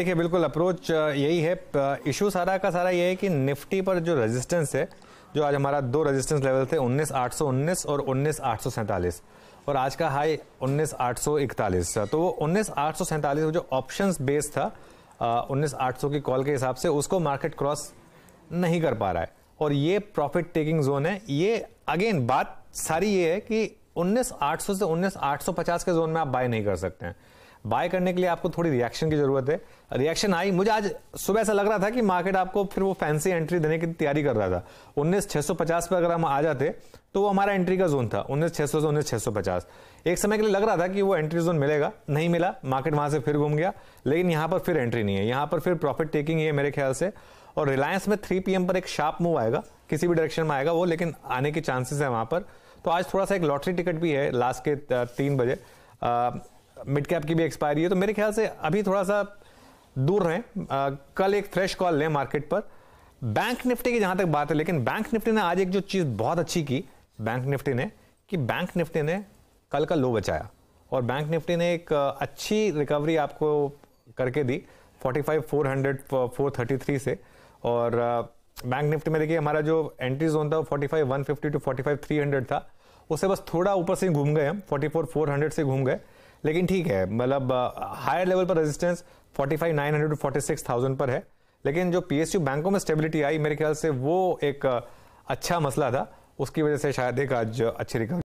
देखिए बिल्कुल अप्रोच यही है इशू सारा का सारा ये है कि निफ्टी पर जो रेजिस्टेंस है जो आज हमारा दो रेजिस्टेंस लेवल थे उन्नीस और उन्नीस और आज का हाई उन्नीस तो वो उन्नीस जो ऑप्शंस बेस था उन्नीस आठ सौ की कॉल के हिसाब से उसको मार्केट क्रॉस नहीं कर पा रहा है और ये प्रॉफिट टेकिंग जोन है ये अगेन बात सारी ये है कि उन्नीस आठ सौ से उन्नीस आठ सौ पचास के जोन में आप बाय नहीं कर सकते हैं बाय करने के लिए आपको थोड़ी रिएक्शन की जरूरत है रिएक्शन आई मुझे आज सुबह ऐसा लग रहा था कि मार्केट आपको फिर वो फैंसी एंट्री देने की तैयारी कर रहा था उन्नीस छह सौ पचास पर अगर हम आ जाते तो वो हमारा एंट्री का जोन था उन्नीस छह से उन्नीस छह सौ पचास एक समय के लिए लग रहा था कि वो एंट्री जोन मिलेगा नहीं मिला मार्केट वहां से फिर घूम गया लेकिन यहां पर फिर एंट्री नहीं है यहां पर फिर प्रॉफिट टेकिंग है मेरे ख्याल से और रिलायंस में थ्री पी पर एक शार्प मूव आएगा किसी भी डायरेक्शन में आएगा वो लेकिन आने के चांसेस है वहां पर तो आज थोड़ा सा एक लॉटरी टिकट भी है लास्ट के तीन बजे मिड कैप की भी एक्सपायरी है तो मेरे ख्याल से अभी थोड़ा सा दूर रहें कल एक फ्रेश कॉल लें मार्केट पर बैंक निफ्टी की जहां तक बात है लेकिन बैंक निफ्टी ने आज एक जो चीज़ बहुत अच्छी की बैंक निफ्टी ने कि बैंक निफ्टी ने कल का लो बचाया और बैंक निफ्टी ने एक अच्छी रिकवरी आपको करके दी 45400 433 से और बैंक निफ्टी में देखिए हमारा जो एंट्री जोन था वो 45 150 टू 45 300 था उससे बस थोड़ा ऊपर से घूम गए हम 44 400 से घूम गए लेकिन ठीक है मतलब हायर लेवल पर रेजिस्टेंस 45,900 सिक्स थाउजेंड पर है लेकिन जो पीएसयू बैंकों में स्टेबिलिटी आई मेरे ख्याल से वो एक अच्छा मसला था उसकी वजह से शायद एक आज अच्छी रिकवरी